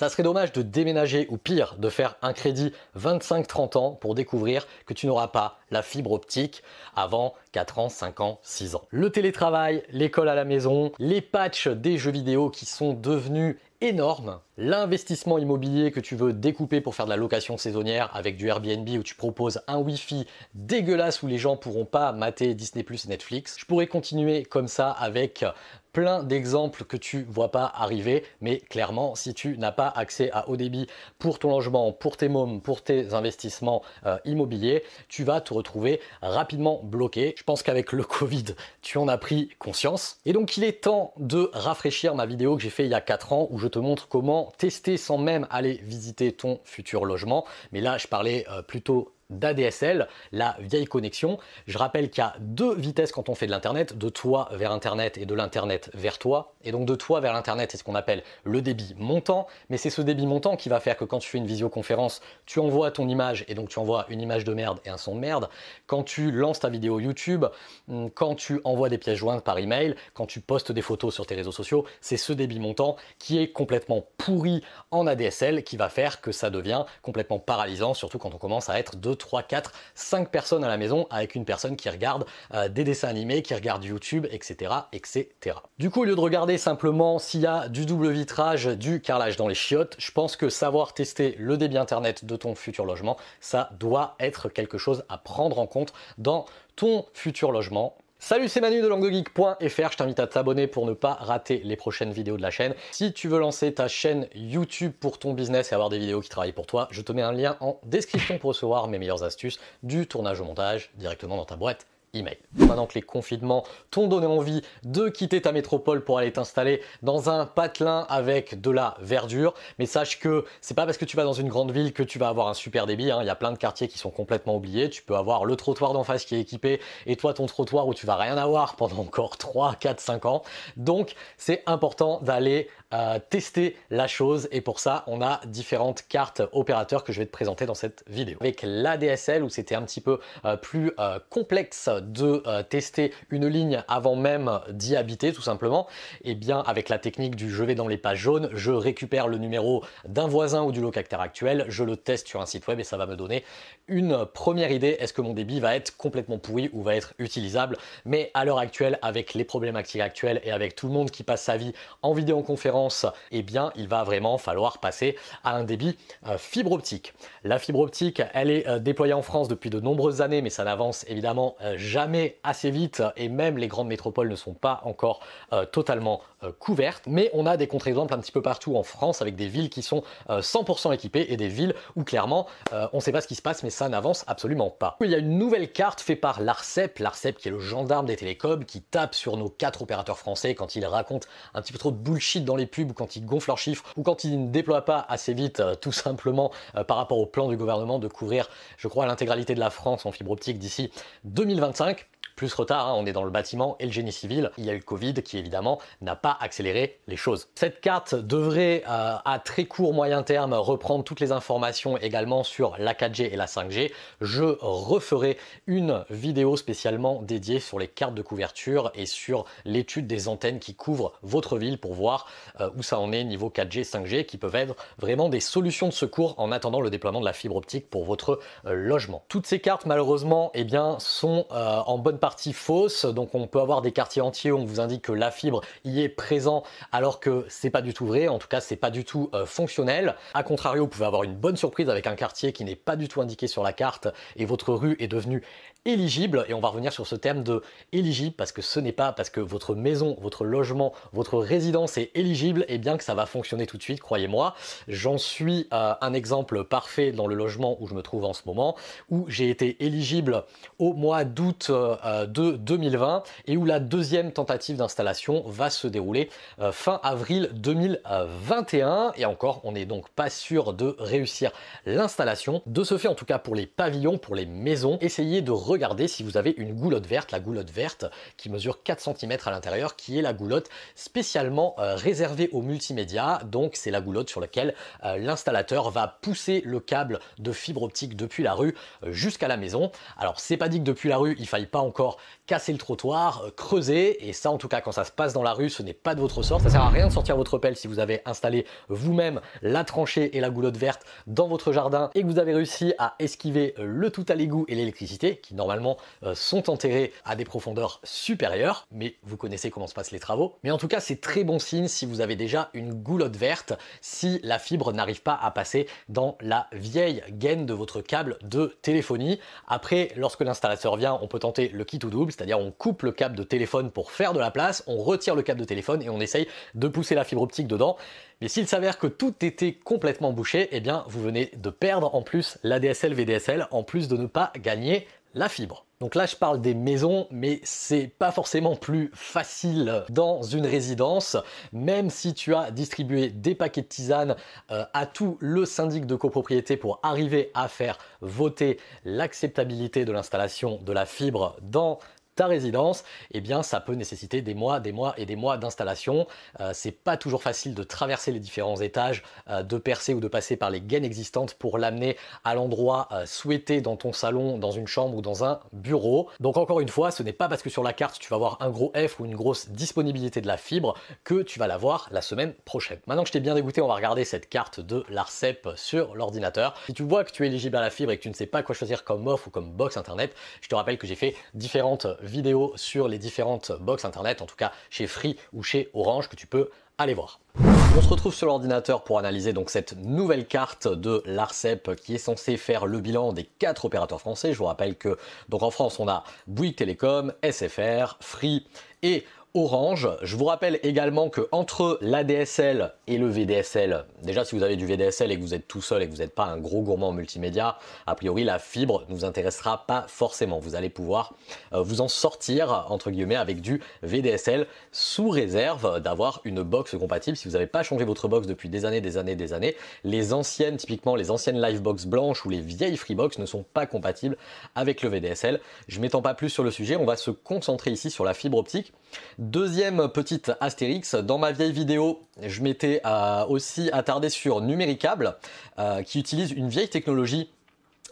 Ça serait dommage de déménager ou pire, de faire un crédit 25-30 ans pour découvrir que tu n'auras pas la fibre optique avant 4 ans, 5 ans, 6 ans. Le télétravail, l'école à la maison, les patchs des jeux vidéo qui sont devenus énormes, l'investissement immobilier que tu veux découper pour faire de la location saisonnière avec du Airbnb où tu proposes un Wi-Fi dégueulasse où les gens pourront pas mater Disney Plus et Netflix. Je pourrais continuer comme ça avec plein d'exemples que tu vois pas arriver, mais clairement, si tu n'as pas accès à haut débit pour ton logement, pour tes mômes, pour tes investissements euh, immobiliers, tu vas te retrouver rapidement bloqué. Je pense qu'avec le Covid, tu en as pris conscience. Et donc, il est temps de rafraîchir ma vidéo que j'ai fait il y a 4 ans où je te montre comment tester sans même aller visiter ton futur logement. Mais là, je parlais euh, plutôt d'ADSL, la vieille connexion. Je rappelle qu'il y a deux vitesses quand on fait de l'Internet, de toi vers Internet et de l'Internet vers toi. Et donc de toi vers l'Internet, c'est ce qu'on appelle le débit montant, mais c'est ce débit montant qui va faire que quand tu fais une visioconférence, tu envoies ton image et donc tu envoies une image de merde et un son de merde. Quand tu lances ta vidéo YouTube, hmm, quand tu envoies des pièces jointes par email, quand tu postes des photos sur tes réseaux sociaux, c'est ce débit montant qui est complètement pourri en ADSL qui va faire que ça devient complètement paralysant, surtout quand on commence à être de 3, 4, 5 personnes à la maison avec une personne qui regarde euh, des dessins animés, qui regarde YouTube, etc., etc. Du coup, au lieu de regarder simplement s'il y a du double vitrage, du carrelage dans les chiottes, je pense que savoir tester le débit internet de ton futur logement, ça doit être quelque chose à prendre en compte dans ton futur logement Salut, c'est Manu de languegeek.fr. Je t'invite à t'abonner pour ne pas rater les prochaines vidéos de la chaîne. Si tu veux lancer ta chaîne YouTube pour ton business et avoir des vidéos qui travaillent pour toi, je te mets un lien en description pour recevoir mes meilleures astuces du tournage au montage directement dans ta boîte email. Maintenant que les confinements t'ont donné envie de quitter ta métropole pour aller t'installer dans un patelin avec de la verdure, mais sache que c'est pas parce que tu vas dans une grande ville que tu vas avoir un super débit. Hein. Il y a plein de quartiers qui sont complètement oubliés. Tu peux avoir le trottoir d'en face qui est équipé et toi ton trottoir où tu vas rien avoir pendant encore 3, 4, 5 ans. Donc c'est important d'aller tester la chose et pour ça on a différentes cartes opérateurs que je vais te présenter dans cette vidéo. Avec l'ADSL où c'était un petit peu euh, plus euh, complexe de euh, tester une ligne avant même d'y habiter tout simplement, et eh bien avec la technique du je vais dans les pages jaunes, je récupère le numéro d'un voisin ou du locataire actuel, je le teste sur un site web et ça va me donner une première idée est-ce que mon débit va être complètement pourri ou va être utilisable. Mais à l'heure actuelle avec les problématiques actuelles et avec tout le monde qui passe sa vie en vidéoconférence eh bien, il va vraiment falloir passer à un débit euh, fibre optique. La fibre optique, elle est euh, déployée en France depuis de nombreuses années, mais ça n'avance évidemment euh, jamais assez vite et même les grandes métropoles ne sont pas encore totalement euh, couverte, mais on a des contre-exemples un petit peu partout en France avec des villes qui sont 100% euh, équipées et des villes où clairement euh, on ne sait pas ce qui se passe, mais ça n'avance absolument pas. Il y a une nouvelle carte faite par l'ARCEP, l'ARCEP qui est le gendarme des télécoms, qui tape sur nos quatre opérateurs français quand ils racontent un petit peu trop de bullshit dans les pubs, ou quand ils gonflent leurs chiffres, ou quand ils ne déploient pas assez vite, tout simplement par rapport au plan du gouvernement de couvrir, je crois, l'intégralité de la France en fibre optique d'ici 2025. Plus retard, hein, on est dans le bâtiment et le génie civil. Il y a eu le Covid qui évidemment n'a pas accéléré les choses. Cette carte devrait euh, à très court moyen terme reprendre toutes les informations également sur la 4G et la 5G. Je referai une vidéo spécialement dédiée sur les cartes de couverture et sur l'étude des antennes qui couvrent votre ville pour voir euh, où ça en est niveau 4G, 5G qui peuvent être vraiment des solutions de secours en attendant le déploiement de la fibre optique pour votre euh, logement. Toutes ces cartes malheureusement eh bien, sont en bonne partie fausse. Donc on peut avoir des quartiers entiers où on vous indique que la fibre y est présent alors que c'est pas du tout vrai. En tout cas, c'est pas du tout euh, fonctionnel. A contrario, vous pouvez avoir une bonne surprise avec un quartier qui n'est pas du tout indiqué sur la carte et votre rue est devenue éligible, et on va revenir sur ce thème de éligible, parce que ce n'est pas parce que votre maison, votre logement, votre résidence est éligible, et eh bien que ça va fonctionner tout de suite, croyez-moi. J'en suis euh, un exemple parfait dans le logement où je me trouve en ce moment, où j'ai été éligible au mois d'août euh, de 2020, et où la deuxième tentative d'installation va se dérouler euh, fin avril 2021, et encore, on n'est donc pas sûr de réussir l'installation. De ce fait, en tout cas pour les pavillons, pour les maisons, essayez de regardez si vous avez une goulotte verte, la goulotte verte qui mesure 4 cm à l'intérieur, qui est la goulotte spécialement euh, réservée aux multimédias. Donc c'est la goulotte sur laquelle euh, l'installateur va pousser le câble de fibre optique depuis la rue euh, jusqu'à la maison. Alors c'est pas dit que depuis la rue il faille pas encore casser le trottoir, euh, creuser, et ça en tout cas quand ça se passe dans la rue, ce n'est pas de votre sort. ça sert à rien de sortir votre pelle si vous avez installé vous-même la tranchée et la goulotte verte dans votre jardin et que vous avez réussi à esquiver euh, le tout à l'égout et l'électricité, qui normalement euh, sont enterrés à des profondeurs supérieures, mais vous connaissez comment se passent les travaux. Mais en tout cas c'est très bon signe si vous avez déjà une goulotte verte, si la fibre n'arrive pas à passer dans la vieille gaine de votre câble de téléphonie. Après, lorsque l'installateur vient, on peut tenter le kit ou double, c'est-à-dire on coupe le câble de téléphone pour faire de la place, on retire le câble de téléphone et on essaye de pousser la fibre optique dedans. Mais s'il s'avère que tout était complètement bouché, eh bien vous venez de perdre en plus l'ADSL VDSL, en plus de ne pas gagner la fibre. Donc là, je parle des maisons, mais c'est pas forcément plus facile dans une résidence, même si tu as distribué des paquets de tisane euh, à tout le syndic de copropriété pour arriver à faire voter l'acceptabilité de l'installation de la fibre dans ta résidence, eh bien ça peut nécessiter des mois, des mois et des mois d'installation. Euh, c'est pas toujours facile de traverser les différents étages, euh, de percer ou de passer par les gaines existantes pour l'amener à l'endroit euh, souhaité dans ton salon, dans une chambre ou dans un bureau. Donc encore une fois, ce n'est pas parce que sur la carte tu vas avoir un gros F ou une grosse disponibilité de la fibre que tu vas l'avoir la semaine prochaine. Maintenant que je t'ai bien dégoûté, on va regarder cette carte de l'ARCEP sur l'ordinateur. Si tu vois que tu es éligible à la fibre et que tu ne sais pas quoi choisir comme offre ou comme box internet, je te rappelle que j'ai fait différentes vidéo sur les différentes box internet, en tout cas chez Free ou chez Orange, que tu peux aller voir. On se retrouve sur l'ordinateur pour analyser donc cette nouvelle carte de l'ARCEP qui est censée faire le bilan des quatre opérateurs français. Je vous rappelle que donc en France on a Bouygues Télécom, SFR, Free et Orange. Je vous rappelle également que entre l'ADSL et le VDSL, déjà si vous avez du VDSL et que vous êtes tout seul et que vous n'êtes pas un gros gourmand en multimédia, a priori la fibre ne vous intéressera pas forcément. Vous allez pouvoir euh, vous en sortir entre guillemets avec du VDSL sous réserve d'avoir une box compatible. Si vous n'avez pas changé votre box depuis des années, des années, des années, les anciennes, typiquement les anciennes Livebox blanches ou les vieilles Freebox ne sont pas compatibles avec le VDSL. Je m'étends pas plus sur le sujet, on va se concentrer ici sur la fibre optique. Deuxième petite astérix, dans ma vieille vidéo, je m'étais euh, aussi attardé sur Numéricable, euh, qui utilise une vieille technologie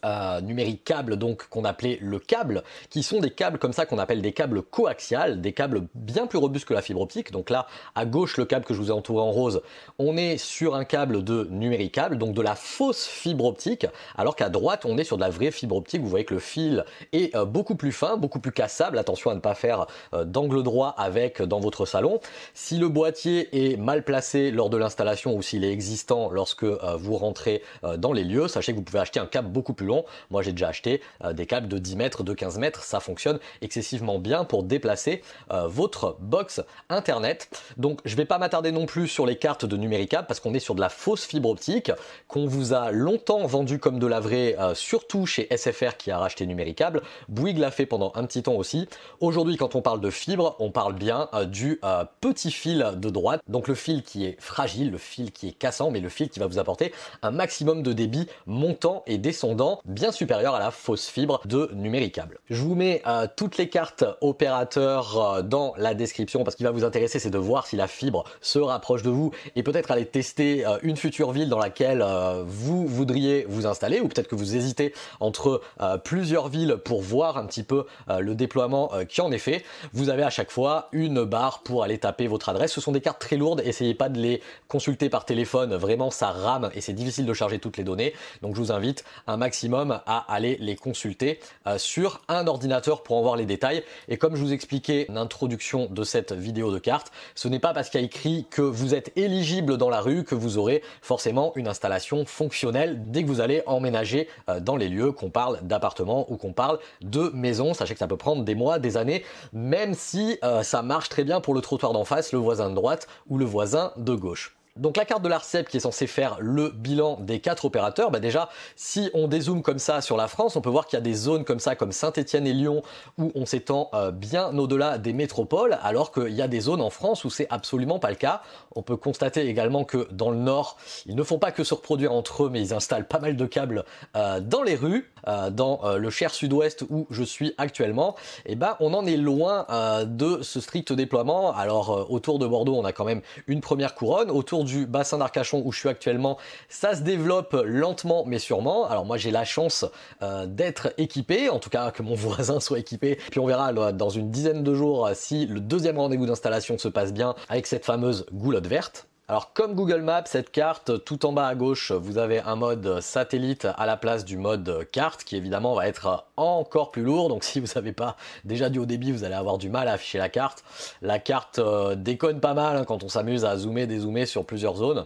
euh, numérique câble, donc qu'on appelait le câble, qui sont des câbles comme ça qu'on appelle des câbles coaxiales, des câbles bien plus robustes que la fibre optique. Donc là, à gauche, le câble que je vous ai entouré en rose, on est sur un câble de numérique câble, donc de la fausse fibre optique, alors qu'à droite, on est sur de la vraie fibre optique. Vous voyez que le fil est euh, beaucoup plus fin, beaucoup plus cassable. Attention à ne pas faire euh, d'angle droit avec dans votre salon. Si le boîtier est mal placé lors de l'installation ou s'il est existant lorsque vous rentrez dans les lieux, sachez que vous pouvez acheter un câble beaucoup plus moi, j'ai déjà acheté euh, des câbles de 10 mètres, de 15 mètres. Ça fonctionne excessivement bien pour déplacer euh, votre box Internet. Donc, je vais pas m'attarder non plus sur les cartes de Numéricable parce qu'on est sur de la fausse fibre optique qu'on vous a longtemps vendue comme de la vraie, euh, surtout chez SFR qui a racheté Numéricable. Bouygues l'a fait pendant un petit temps aussi. Aujourd'hui, quand on parle de fibre, on parle bien du petit fil de droite. Donc, le fil qui est fragile, le fil qui est cassant, mais le fil qui va vous apporter un maximum de débit montant et descendant bien supérieure à la fausse fibre de Numéricable. Je vous mets euh, toutes les cartes opérateurs euh, dans la description parce qu'il va vous intéresser c'est de voir si la fibre se rapproche de vous et peut-être aller tester euh, une future ville dans laquelle vous voudriez vous installer ou peut-être que vous hésitez entre plusieurs villes pour voir un petit peu le déploiement qui en est fait. Vous avez à chaque fois une barre pour aller taper votre adresse. Ce sont des cartes très lourdes, essayez pas de les consulter par téléphone, vraiment ça rame et c'est difficile de charger toutes les données. Donc je vous invite un maximum à aller les consulter euh, sur un ordinateur pour en voir les détails. Et comme je vous expliquais l'introduction de cette vidéo de carte ce n'est pas parce qu'il y a écrit que vous êtes éligible dans la rue que vous aurez forcément une installation fonctionnelle dès que vous allez emménager euh, dans les lieux, qu'on parle d'appartement ou qu'on parle de maison. Sachez que ça peut prendre des mois, des années, même si euh, ça marche très bien pour le trottoir d'en face, le voisin de droite ou le voisin de gauche. Donc la carte de l'ARCEP qui est censée faire le bilan des quatre opérateurs, bah déjà si on dézoome comme ça sur la France, on peut voir qu'il y a des zones comme ça comme Saint-Étienne et Lyon où on s'étend euh, bien au-delà des métropoles alors qu'il y a des zones en France où c'est absolument pas le cas. On peut constater également que dans le nord, ils ne font pas que se reproduire entre eux mais ils installent pas mal de câbles euh, dans les rues, euh, dans le cher sud-ouest où je suis actuellement, et eh ben on en est loin de ce strict déploiement. Alors autour de Bordeaux, on a quand même une première couronne, autour du bassin d'Arcachon où je suis actuellement, ça se développe lentement mais sûrement. Alors moi j'ai la chance euh, d'être équipé, en tout cas que mon voisin soit équipé. Puis on verra dans une dizaine de jours si le deuxième rendez-vous d'installation se passe bien avec cette fameuse goulotte verte. Alors comme Google Maps, cette carte, tout en bas à gauche, vous avez un mode satellite à la place du mode carte qui évidemment va être encore plus lourd. Donc si vous n'avez pas déjà du haut débit, vous allez avoir du mal à afficher la carte. La carte euh, déconne pas mal hein, quand on s'amuse à zoomer, dézoomer sur plusieurs zones.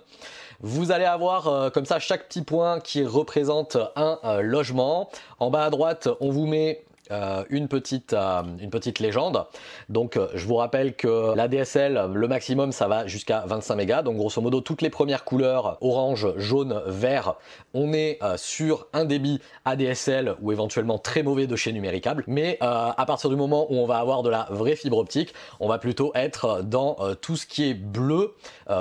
Vous allez avoir euh, comme ça chaque petit point qui représente un euh, logement. En bas à droite, on vous met euh, euh, une, petite, légende. Donc euh, je vous rappelle que la DSL, le maximum ça va jusqu'à 25 mégas. Donc grosso modo toutes les premières couleurs orange, jaune, vert, on est sur un débit ADSL ou éventuellement très mauvais de chez numéricable. Mais à partir du moment où on va avoir de la vraie fibre optique, on va plutôt être dans tout ce qui est bleu,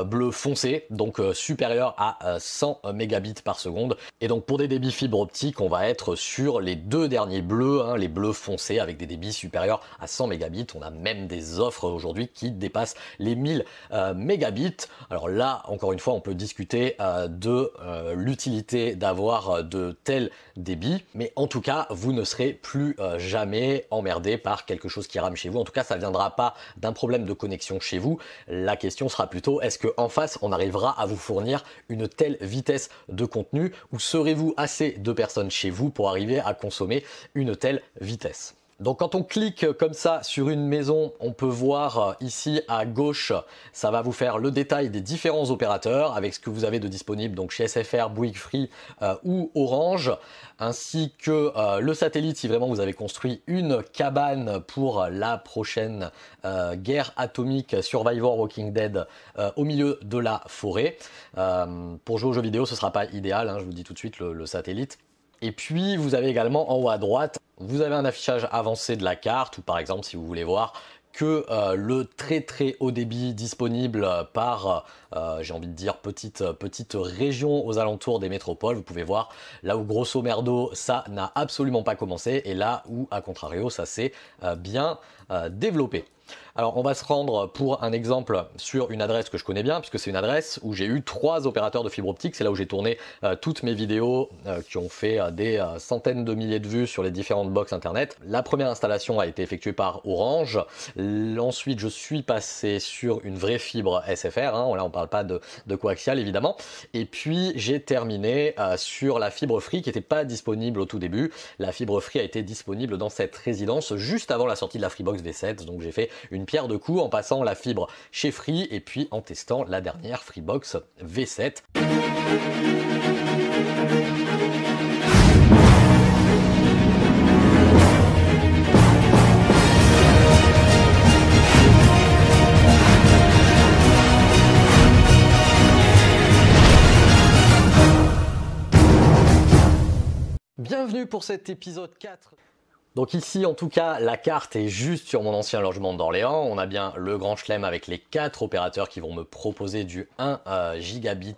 bleu foncé, donc supérieur à 100 mégabits par seconde. Et donc pour des débits fibre optique, on va être sur les deux derniers bleus, hein, les bleus foncer foncé avec des débits supérieurs à 100 mégabits. On a même des offres aujourd'hui qui dépassent les 1000 euh, mégabits. Alors là, encore une fois, on peut discuter euh, de euh, l'utilité d'avoir de tels débits, mais en tout cas, vous ne serez plus jamais emmerdé par quelque chose qui rame chez vous. En tout cas, ça viendra pas d'un problème de connexion chez vous. La question sera plutôt est-ce qu'en face, on arrivera à vous fournir une telle vitesse de contenu ou serez-vous assez de personnes chez vous pour arriver à consommer une telle vitesse. Donc quand on clique comme ça sur une maison, on peut voir euh, ici à gauche, ça va vous faire le détail des différents opérateurs avec ce que vous avez de disponible donc chez SFR, Bouygues Free euh, ou Orange, ainsi que euh, le satellite si vraiment vous avez construit une cabane pour la prochaine guerre atomique Survivor Walking Dead au milieu de la forêt. pour jouer aux jeux vidéo, ce sera pas idéal, hein, je vous dis tout de suite, le, le satellite. Et puis, vous avez également en haut à droite vous avez un affichage avancé de la carte ou par exemple si vous voulez voir que euh, le très très haut débit disponible par, euh, j'ai envie de dire, petite, petite région aux alentours des métropoles. Vous pouvez voir là où grosso merdo, ça n'a absolument pas commencé et là où, à contrario, ça s'est euh, bien développé. Alors on va se rendre pour un exemple sur une adresse que je connais bien, puisque c'est une adresse où j'ai eu trois opérateurs de fibre optique. C'est là où j'ai tourné euh, toutes mes vidéos euh, qui ont fait euh, des centaines de milliers de vues sur les différentes box internet. La première installation a été effectuée par Orange. Ensuite, je suis passé sur une vraie fibre SFR. Hein. Là, on parle pas de, de coaxial évidemment. Et puis j'ai terminé sur la fibre Free qui n'était pas disponible au tout début. La fibre Free a été disponible dans cette résidence juste avant la sortie de la Freebox V7. Donc j'ai fait une pierre de coups en passant la fibre chez Free et puis en testant la dernière Freebox V7. Bienvenue pour cet épisode 4. Donc ici, en tout cas, la carte est juste sur mon ancien logement d'Orléans. On a bien le grand chelem avec les quatre opérateurs qui vont me proposer du 1 euh, gigabit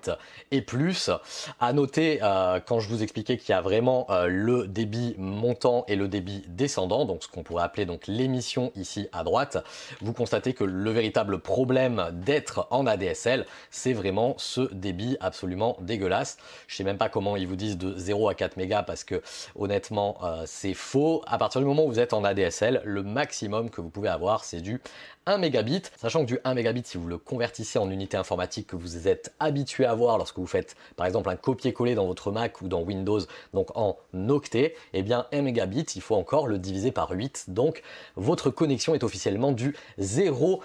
et plus. À noter, euh, quand je vous expliquais qu'il y a vraiment euh, le débit montant et le débit descendant, donc ce qu'on pourrait appeler donc l'émission ici à droite, vous constatez que le véritable problème d'être en ADSL, c'est vraiment ce débit absolument dégueulasse. Je sais même pas comment ils vous disent de 0 à 4 mégas parce que honnêtement, c'est faux partir du moment où vous êtes en ADSL, le maximum que vous pouvez avoir, c'est du 1 mégabit, sachant que du 1 mégabit, si vous le convertissez en unité informatique que vous êtes habitué à avoir lorsque vous faites par exemple un copier-coller dans votre Mac ou dans Windows, donc en octet, eh bien 1 mégabit, il faut encore le diviser par 8, donc votre connexion est officiellement du 0,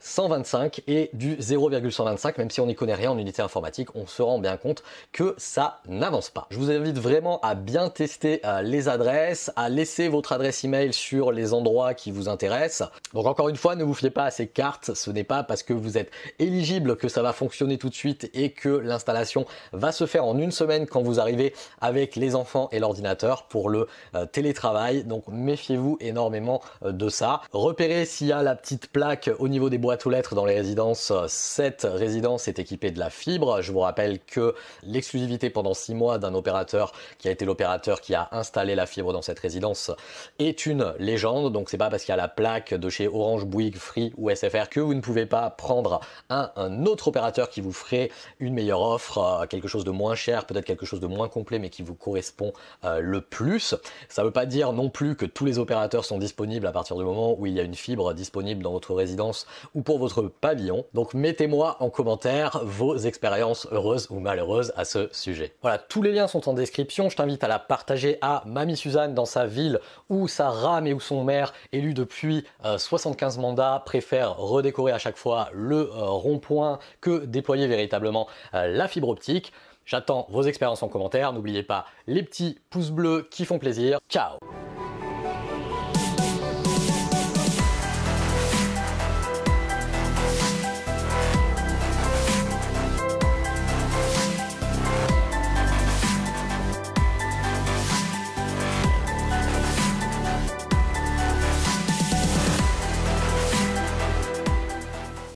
125 et du 0,125, même si on n'y connaît rien en unité informatique, on se rend bien compte que ça n'avance pas. Je vous invite vraiment à bien tester euh, les adresses, à laisser votre adresse email sur les endroits qui vous intéressent. Donc encore une fois, ne vous fiez pas à ces cartes, ce n'est pas parce que vous êtes éligible que ça va fonctionner tout de suite et que l'installation va se faire en une semaine quand vous arrivez avec les enfants et l'ordinateur pour le euh, télétravail. Donc méfiez-vous énormément euh, de ça. Repérez s'il y a la petite plaque au niveau des boîtes tout l'être dans les résidences, cette résidence est équipée de la fibre. Je vous rappelle que l'exclusivité pendant six mois d'un opérateur qui a été l'opérateur qui a installé la fibre dans cette résidence est une légende. Donc c'est pas parce qu'il y a la plaque de chez Orange, Bouygues, Free ou SFR que vous ne pouvez pas prendre un, autre opérateur qui vous ferait une meilleure offre, euh, quelque chose de moins cher, peut-être quelque chose de moins complet mais qui vous correspond euh, le plus. Ça veut pas dire non plus que tous les opérateurs sont disponibles à partir du moment où il y a une fibre disponible dans votre résidence pour votre pavillon. Donc mettez-moi en commentaire vos expériences heureuses ou malheureuses à ce sujet. Voilà, tous les liens sont en description. Je t'invite à la partager à Mamie Suzanne dans sa ville où sa rame et où son maire, élu depuis 75 euh, mandats, préfère redécorer à chaque fois le euh, rond-point que déployer véritablement euh, la fibre optique. J'attends vos expériences en commentaire. N'oubliez pas les petits pouces bleus qui font plaisir. Ciao